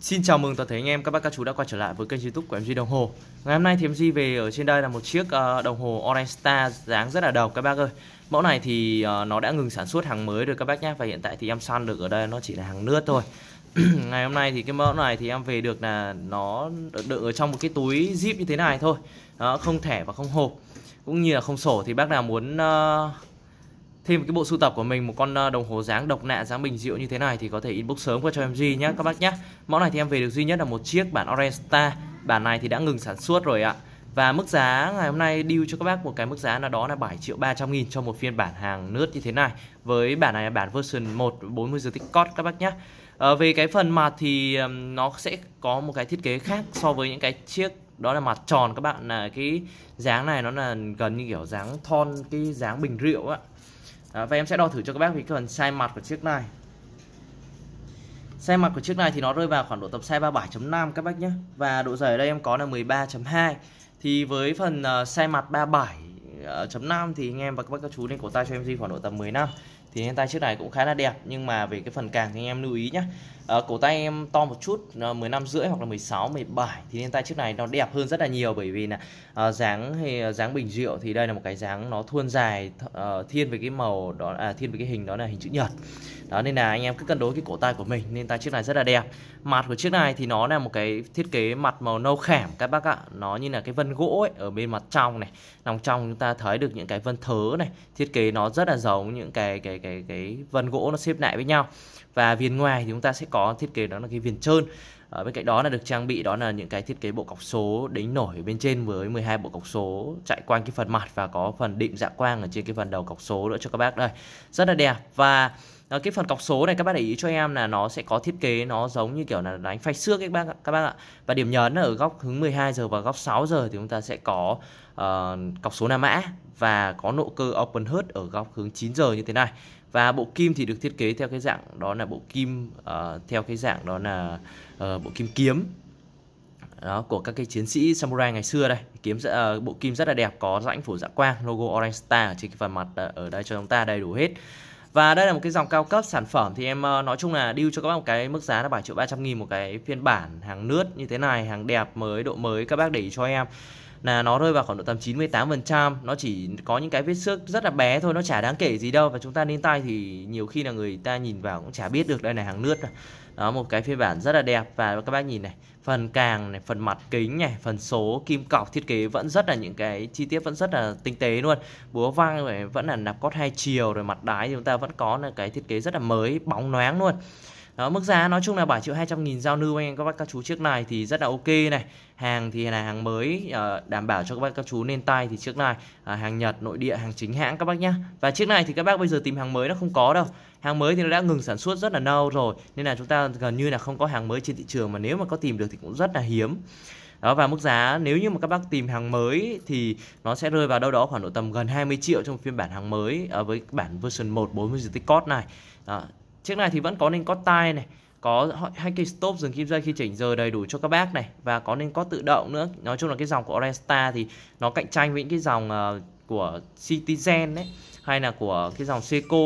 Xin chào mừng toàn thể anh em các bác các chú đã quay trở lại với kênh YouTube của MG Đồng Hồ. Ngày hôm nay thì MG về ở trên đây là một chiếc ờ, đồng hồ Orange Star dáng rất là đầu các bác ơi. Mẫu này thì ờ, nó đã ngừng sản xuất hàng mới rồi các bác nhé và hiện tại thì em săn được ở đây nó chỉ là hàng nước thôi. Ngày hôm nay thì cái mẫu này thì em về được là nó đựng ở trong một cái túi zip như thế này thôi. Đó, không thẻ và không hộp. Cũng như là không sổ thì bác nào muốn uh, thêm cái bộ sưu tập của mình một con ờ, đồng hồ dáng độc nạ dáng bình diệu như thế này thì có thể inbox sớm qua cho em Duy nhé các bác nhá mẫu này thì em về được duy nhất là một chiếc bản Orange Star bản này thì đã ngừng sản xuất rồi ạ và mức giá ngày hôm nay deal cho các bác một cái mức giá là đó là 7 triệu 300 nghìn cho một phiên bản hàng nước như thế này với bản này là bản version 1 40 giờ tích code các bác nhé à, ờ, về cái phần mặt thì nó sẽ có một cái thiết kế khác so với những cái chiếc đó là mặt tròn các bạn là cái dáng này nó là gần như kiểu dáng thon cái dáng bình rượu ạ và em sẽ đo thử cho các bác về phần size mặt của chiếc này Size mặt của chiếc này thì nó rơi vào khoảng độ tầm size 37.5 các bác nhé Và độ dày ở đây em có là 13.2 Thì với phần ờ, size mặt 37.5 ờ, thì anh em và các bác các chú nên cổ tay cho em di khoảng độ tầm 10 năm thì hiện tại chiếc này cũng khá là đẹp nhưng mà về cái phần càng thì anh em lưu ý nhé à, ờ, cổ tay em to một chút 15 rưỡi hoặc là 16 17 thì hiện tại chiếc này nó đẹp hơn rất là nhiều bởi vì là à, dáng hay ờ, dáng bình rượu thì đây là một cái dáng nó thuôn dài thiên về cái màu đó à, thiên về cái hình đó là hình chữ nhật đó nên là anh em cứ cân đối cái cổ tay của mình nên tay chiếc này rất là đẹp mặt của chiếc này thì nó là một cái thiết kế mặt màu nâu khảm các bác ạ nó như là cái vân gỗ ấy, ở bên mặt trong này lòng trong chúng ta thấy được những cái vân thớ này thiết kế nó rất là giống những cái cái, cái cái cái vân gỗ nó xếp lại với nhau và viền ngoài thì chúng ta sẽ có thiết kế đó là cái viền trơn à, bên cạnh đó là được trang bị đó là những cái thiết kế bộ cọc số đính nổi bên trên với 12 bộ cọc số chạy quanh cái phần mặt và có phần định dạng quang ở trên cái phần đầu cọc số nữa cho các bác đây rất là đẹp và à, cái phần cọc số này các bác để ý cho em là nó sẽ có thiết kế nó giống như kiểu là đánh phách xước các bác các bác ạ và điểm nhấn ở góc hướng 12 giờ và góc 6 giờ thì chúng ta sẽ có uh, cọc số nam Mã và có nộ cơ open heart ở góc hướng 9 giờ như thế này và bộ kim thì được thiết kế theo cái dạng đó là bộ kim uh, theo cái dạng đó là uh, bộ kim kiếm đó của các cái chiến sĩ samurai ngày xưa đây kiếm uh, bộ kim rất là đẹp có rãnh phủ dạ quang logo orange star ở trên cái phần mặt ở đây cho chúng ta đầy đủ hết và đây là một cái dòng cao cấp sản phẩm thì em nói chung là deal cho các bác một cái mức giá là 7 triệu 300 nghìn một cái phiên bản hàng nước như thế này, hàng đẹp mới, độ mới các bác để ý cho em là nó rơi vào khoảng độ tầm 98%, nó chỉ có những cái vết xước rất là bé thôi, nó chả đáng kể gì đâu và chúng ta lên tay thì nhiều khi là người ta nhìn vào cũng chả biết được đây là hàng nước Đó một cái phiên bản rất là đẹp và các bác nhìn này, phần càng này, phần mặt kính này, phần số kim cọc thiết kế vẫn rất là những cái chi tiết vẫn rất là tinh tế luôn. Búa vang vẫn là nạp cốt hai chiều rồi mặt đáy thì chúng ta vẫn có là cái thiết kế rất là mới, bóng loáng luôn đó mức giá nói chung là 7 triệu 200 nghìn giao lưu anh em các bác các chú chiếc này thì rất là ok này hàng thì là hàng mới ờ, đảm bảo cho các bác các chú lên tay thì chiếc này ờ, hàng Nhật nội địa hàng chính hãng các bác nhá và chiếc này thì các bác bây giờ tìm hàng mới nó không có đâu hàng mới thì nó đã ngừng sản xuất rất là lâu rồi nên là chúng ta gần như là không có hàng mới trên thị trường mà nếu mà có tìm được thì cũng rất là hiếm đó và mức giá nếu như mà các bác tìm hàng mới thì nó sẽ rơi vào đâu đó khoảng độ tầm gần 20 triệu trong phiên bản hàng mới ờ, với bản version 1 40 GB code này à, Chiếc này thì vẫn có nên có tai này, có hacking stop dừng kim dây khi chỉnh giờ đầy đủ cho các bác này và có nên có tự động nữa. Nói chung là cái dòng của Oresta thì nó cạnh tranh với những cái dòng ờ, của Citizen đấy hay là của cái dòng Seiko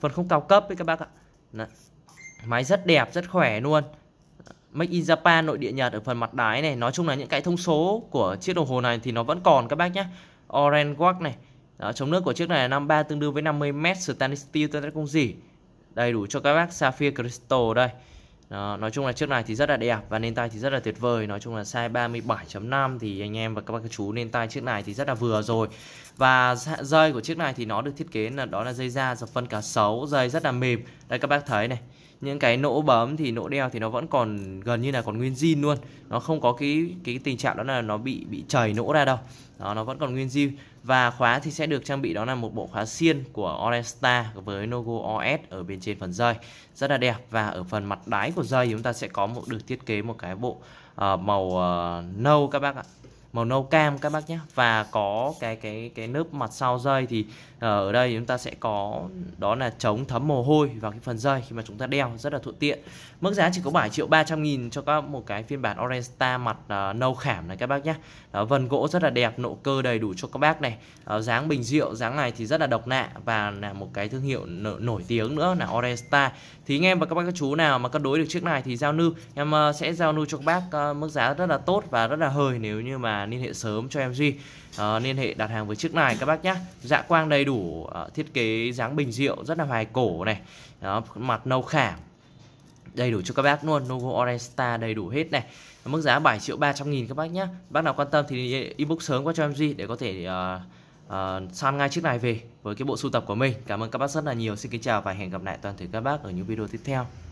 phân khúc cao cấp đấy các bác ạ. Đó. Máy rất đẹp, rất khỏe luôn. Make in Japan nội địa Nhật ở phần mặt đáy này, nói chung là những cái thông số của chiếc đồng hồ này thì nó vẫn còn các bác nhé. Orange Watch này, đó, chống nước của chiếc này là 53 tương đương với 50m stainless steel tôi đã không gì đầy đủ cho các bác Sapphire Crystal đây đó, nói chung là chiếc này thì rất là đẹp và nên tay thì rất là tuyệt vời nói chung là size 37.5 thì anh em và các bác các chú nên tay chiếc này thì rất là vừa rồi và dây của chiếc này thì nó được thiết kế là đó là dây da dập phân cá sấu dây rất là mềm đây các bác thấy này những cái nỗ bấm thì nỗ đeo thì nó vẫn còn gần như là còn nguyên zin luôn nó không có cái cái tình trạng đó là nó bị bị chảy nỗ ra đâu đó, nó vẫn còn nguyên zin và khóa thì sẽ được trang bị đó là một bộ khóa xiên của Oresta với logo OS ở bên trên phần dây rất là đẹp và ở phần mặt đáy của dây chúng ta sẽ có một được thiết kế một cái bộ uh, màu uh, nâu các bác ạ màu nâu cam các bác nhé và có cái cái cái lớp mặt sau dây thì ờ, ở đây chúng ta sẽ có đó là chống thấm mồ hôi vào cái phần dây khi mà chúng ta đeo rất là thuận tiện mức giá chỉ có 7 triệu 300 nghìn cho các một cái phiên bản Orange Star mặt uh, nâu khảm này các bác nhé đó, vân gỗ rất là đẹp nộ cơ đầy đủ cho các bác này uh, dáng bình rượu dáng này thì rất là độc lạ và là một cái thương hiệu nổi tiếng nữa là Orange Star thì anh em và các bác các chú nào mà cân đối được chiếc này thì giao lưu em uh, sẽ giao lưu cho các bác uh, mức giá rất là tốt và rất là hời nếu như mà liên hệ sớm cho em Duy à, liên hệ đặt hàng với chiếc này các bác nhé dạ quang đầy đủ à, thiết kế dáng bình rượu rất là hoài cổ này đó, mặt nâu khảm đầy đủ cho các bác luôn logo Orange Star đầy đủ hết này mức giá 7 triệu 300 nghìn các bác nhé bác nào quan tâm thì inbox sớm qua cho em Duy để có thể uh, uh, san ngay chiếc này về với cái bộ sưu tập của mình cảm ơn các bác rất là nhiều xin kính chào và hẹn gặp lại toàn thể các bác ở những video tiếp theo